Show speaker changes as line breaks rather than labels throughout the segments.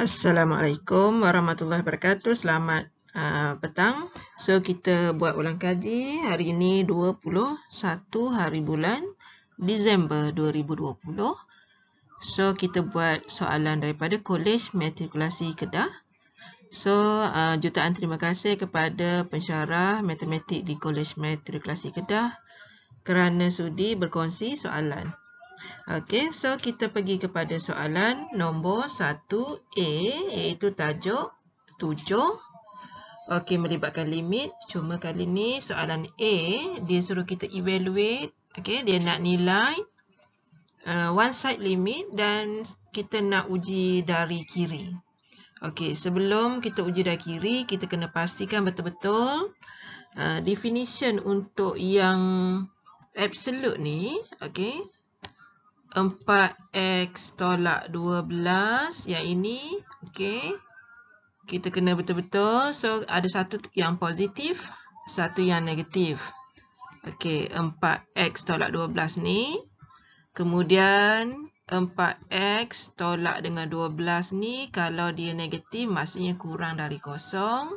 Assalamualaikum warahmatullahi wabarakatuh. Selamat uh, petang. So kita buat ulang kaji hari ini 21 hari bulan Disember 2020. So kita buat soalan daripada Kolej Matrikulasi Kedah. So uh, jutaan terima kasih kepada pensyarah matematik di Kolej Matrikulasi Kedah kerana sudi berkongsi soalan. Okey, so kita pergi kepada soalan nombor 1A iaitu tajuk 7. Okey, melibatkan limit. Cuma kali ni soalan A, dia suruh kita evaluate. Okey, dia nak nilai uh, one side limit dan kita nak uji dari kiri. Okey, sebelum kita uji dari kiri, kita kena pastikan betul-betul uh, definition untuk yang absolute ni. Okey. 4x tolak 12 yang ini okey kita kena betul-betul so ada satu yang positif satu yang negatif okey 4x tolak 12 ni kemudian 4x tolak dengan 12 ni kalau dia negatif maksudnya kurang dari kosong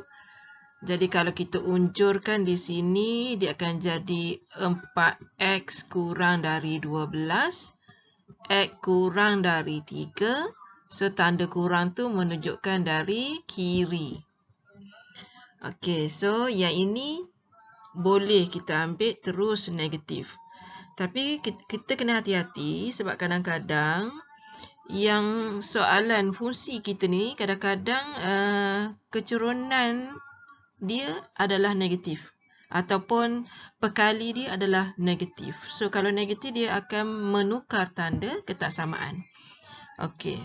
jadi kalau kita unjurkan di sini dia akan jadi 4x kurang dari 12 jadi X kurang dari 3. So, tanda kurang tu menunjukkan dari kiri. Okey, so yang ini boleh kita ambil terus negatif. Tapi kita kena hati-hati sebab kadang-kadang yang soalan fungsi kita ni kadang-kadang uh, kecurunan dia adalah negatif ataupun perkali dia adalah negatif. So kalau negatif dia akan menukar tanda ketaksamaan. Okey.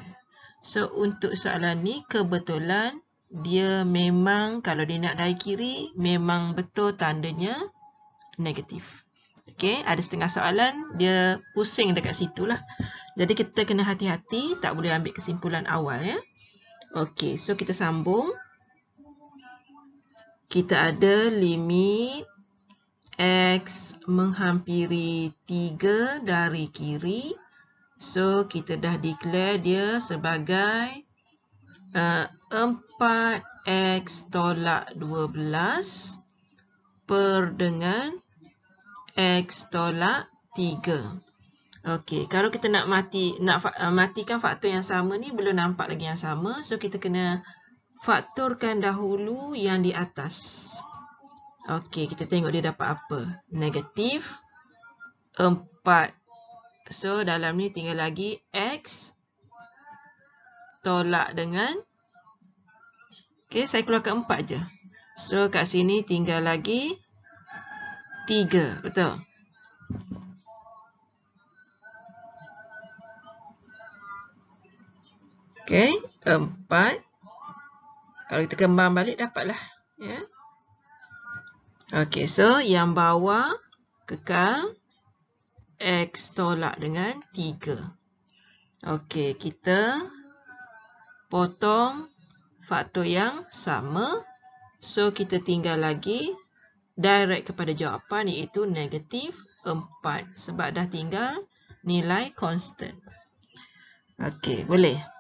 So untuk soalan ni kebetulan dia memang kalau dia nak dari kiri memang betul tandanya negatif. Okey, ada setengah soalan dia pusing dekat situ lah. Jadi kita kena hati-hati tak boleh ambil kesimpulan awal ya. Okey, so kita sambung kita ada limit x menghampiri 3 dari kiri. So, kita dah declare dia sebagai uh, 4x tolak 12 per dengan x tolak 3. Okey, kalau kita nak mati nak uh, matikan faktor yang sama ni, belum nampak lagi yang sama. So, kita kena faktorkan dahulu yang di atas. Okey, kita tengok dia dapat apa. Negatif 4. So, dalam ni tinggal lagi X tolak dengan. Okey, saya keluarkan 4 je. So, kat sini tinggal lagi 3. Betul? Okey, 4. Kalau kita kembang balik dapatlah. Ya. Okey, so yang bawah kekal x tolak dengan 3. Okey, kita potong faktor yang sama. So kita tinggal lagi direct kepada jawapan iaitu negatif 4 sebab dah tinggal nilai constant. Okey, boleh.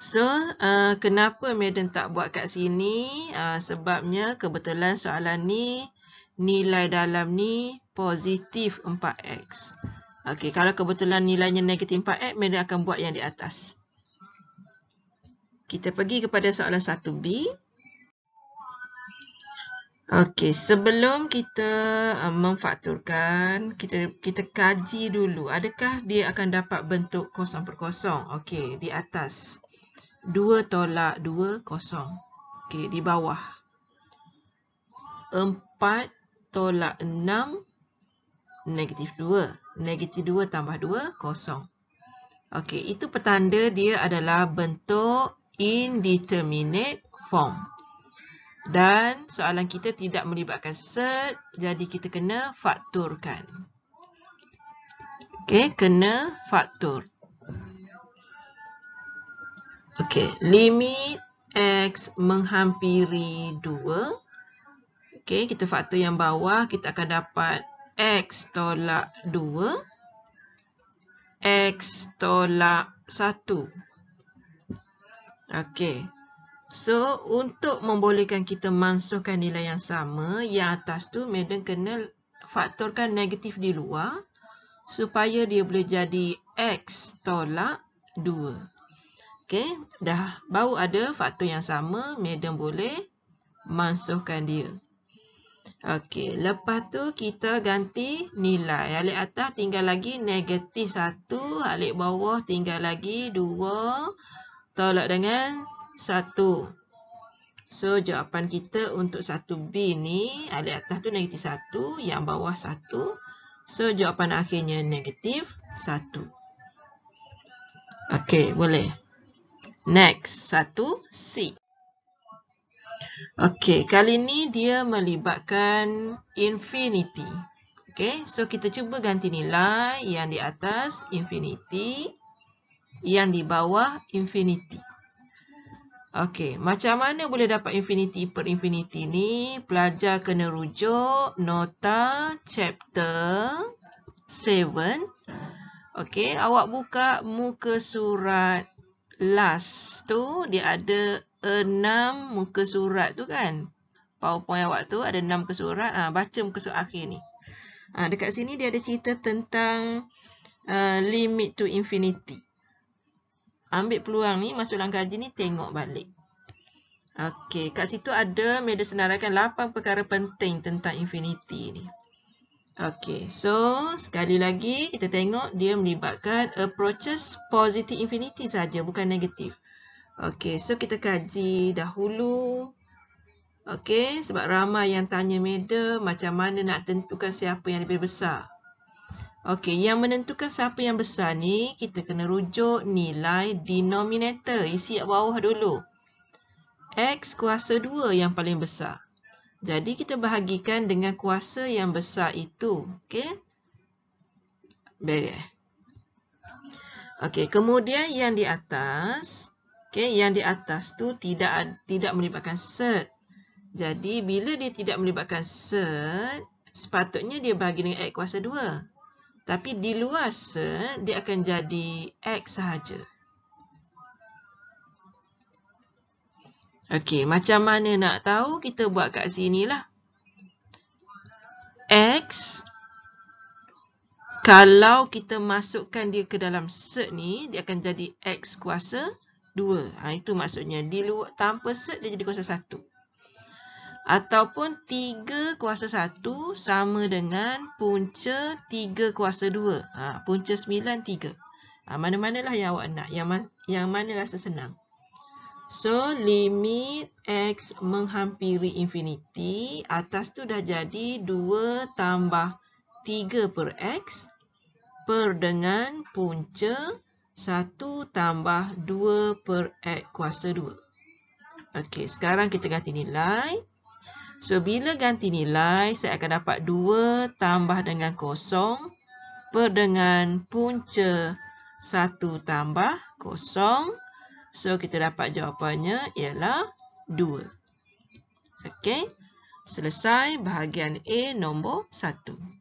So, uh, kenapa Madam tak buat kat sini? Uh, sebabnya kebetulan soalan ni, nilai dalam ni positif 4x. Okay, kalau kebetulan nilainya negatif 4x, Madam akan buat yang di atas. Kita pergi kepada soalan 1b. Okey, sebelum kita uh, memfakturkan, kita kita kaji dulu adakah dia akan dapat bentuk kosong per kosong. Okey, di atas. 2 tolak 2 kosong. Okey, di bawah. 4 tolak 6 negatif 2. Negatif 2 tambah 2 kosong. Okey, itu petanda dia adalah bentuk indeterminate form. Dan soalan kita tidak melibatkan set, jadi kita kena fakturkan. Okey, kena faktur. Okey, limit x menghampiri 2. Okey, kita faktor yang bawah, kita akan dapat x tolak 2. X tolak 1. Okey. So, untuk membolehkan kita mansuhkan nilai yang sama, yang atas tu, Madden kena faktorkan negatif di luar supaya dia boleh jadi X tolak 2. Okey, dah baru ada faktor yang sama, madam boleh masukkan dia. Okey, lepas tu kita ganti nilai. Alik atas tinggal lagi negatif 1, alik bawah tinggal lagi 2, tolak dengan 1. So, jawapan kita untuk 1B ni, alik atas tu negatif 1, yang bawah 1. So, jawapan akhirnya negatif 1. Okey, boleh. Next, satu C. Okey, kali ni dia melibatkan infinity. Okey, so kita cuba ganti nilai yang di atas infinity, yang di bawah infinity. Okey, macam mana boleh dapat infinity per infinity ni? Pelajar kena rujuk nota chapter 7. Okey, awak buka muka surat last tu dia ada enam muka surat tu kan. PowerPoint awak tu ada enam muka surat. Ha, baca muka surat akhir ni. Ha, dekat sini dia ada cerita tentang uh, limit to infinity. Ambil peluang ni masuk dalam kaji ni tengok balik. Okey, kat situ ada media senaraikan 8 perkara penting tentang infinity ni. Okay, so sekali lagi kita tengok dia melibatkan approaches positif infinity saja, bukan negatif. Okay, so kita kaji dahulu. Okay, sebab ramai yang tanya meda macam mana nak tentukan siapa yang lebih besar. Okay, yang menentukan siapa yang besar ni, kita kena rujuk nilai denominator. Isi kat bawah dulu. X kuasa 2 yang paling besar. Jadi kita bahagikan dengan kuasa yang besar itu. Okey. Baik. Okey, kemudian yang di atas, okey, yang di atas tu tidak tidak melibatkan set. Jadi bila dia tidak melibatkan set, sepatutnya dia bahagi dengan x kuasa 2. Tapi di luar set, dia akan jadi x sahaja. Okey, macam mana nak tahu? Kita buat kat sini lah. X, kalau kita masukkan dia ke dalam set ni, dia akan jadi X kuasa 2. Ha, itu maksudnya, di luar, tanpa cert dia jadi kuasa 1. Ataupun 3 kuasa 1 sama dengan punca 3 kuasa 2. Ha, punca 9, 3. Ha, Mana-mana lah yang awak nak. Yang, yang mana rasa senang. So, limit X menghampiri infinity. Atas tu dah jadi 2 tambah 3 per X. Per dengan punca 1 tambah 2 per X kuasa 2. Okey, sekarang kita ganti nilai. So, bila ganti nilai, saya akan dapat 2 tambah dengan kosong. Per dengan punca 1 tambah kosong. So kita dapat jawapannya ialah 2. Okey. Selesai bahagian A nombor 1.